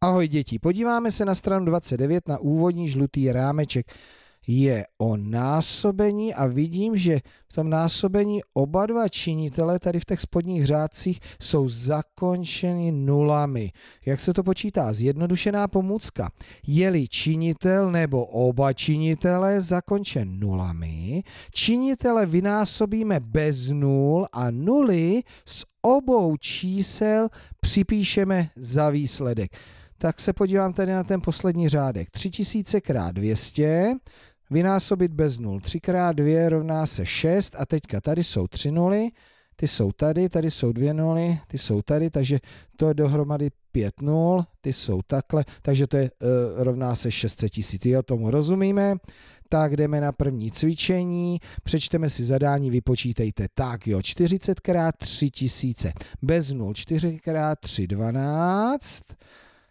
Ahoj děti, podíváme se na stranu 29 na úvodní žlutý rámeček. Je o násobení a vidím, že v tom násobení oba dva činitele tady v těch spodních řádcích jsou zakončeny nulami. Jak se to počítá? Zjednodušená pomůcka. Je-li činitel nebo oba činitele zakončen nulami, činitele vynásobíme bez nul a nuly z obou čísel připíšeme za výsledek tak se podívám tady na ten poslední řádek. 3000 krát 200, vynásobit bez 0. 3 krát 2 rovná se 6 a teďka tady jsou 3 nuly, ty jsou tady, tady jsou dvě nuly, ty jsou tady, takže to je dohromady 5 nul, ty jsou takhle, takže to je, uh, rovná se 600 tisíc. Jo, tomu rozumíme. Tak jdeme na první cvičení, přečteme si zadání, vypočítejte. Tak jo, 40 krát 3 tisíce, bez 0, 4 krát 3, 12,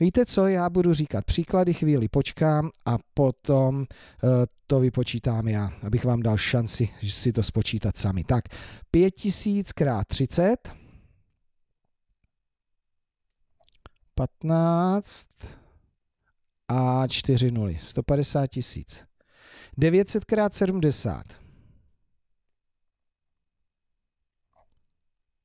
Víte co, já budu říkat příklady, chvíli počkám a potom eh, to vypočítám já, abych vám dal šanci že si to spočítat sami. Tak, 5000 krát 30, 15 a 4 nuly, 150 000. 900 krát 70,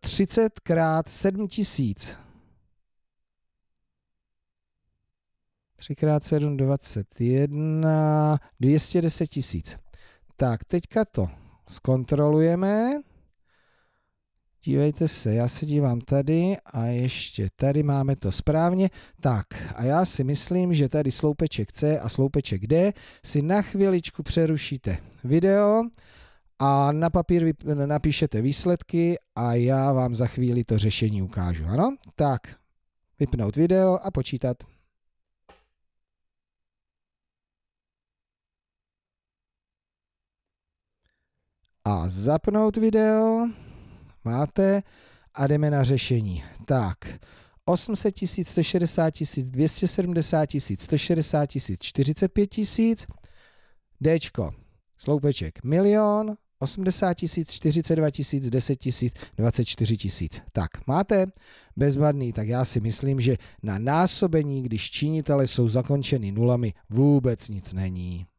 30 eh, krát 7 tisíc. 3 krát 7, 21, 210 tisíc. Tak, teďka to zkontrolujeme. Dívejte se, já se dívám tady a ještě tady máme to správně. Tak a já si myslím, že tady sloupeček C a sloupeček D si na chviličku přerušíte video a na papír napíšete výsledky a já vám za chvíli to řešení ukážu. Ano? Tak, vypnout video a počítat. A zapnout video. Máte a jdeme na řešení. Tak, 800 tisíc, 160 tisíc, 270 tisíc, 160 tisíc, 45 tisíc. Dčko, sloupeček milion, 80 tisíc, 42 tisíc, 10 tisíc, 24 tisíc. Tak, máte? Bezvadný, tak já si myslím, že na násobení, když činitele jsou zakončeny nulami, vůbec nic není.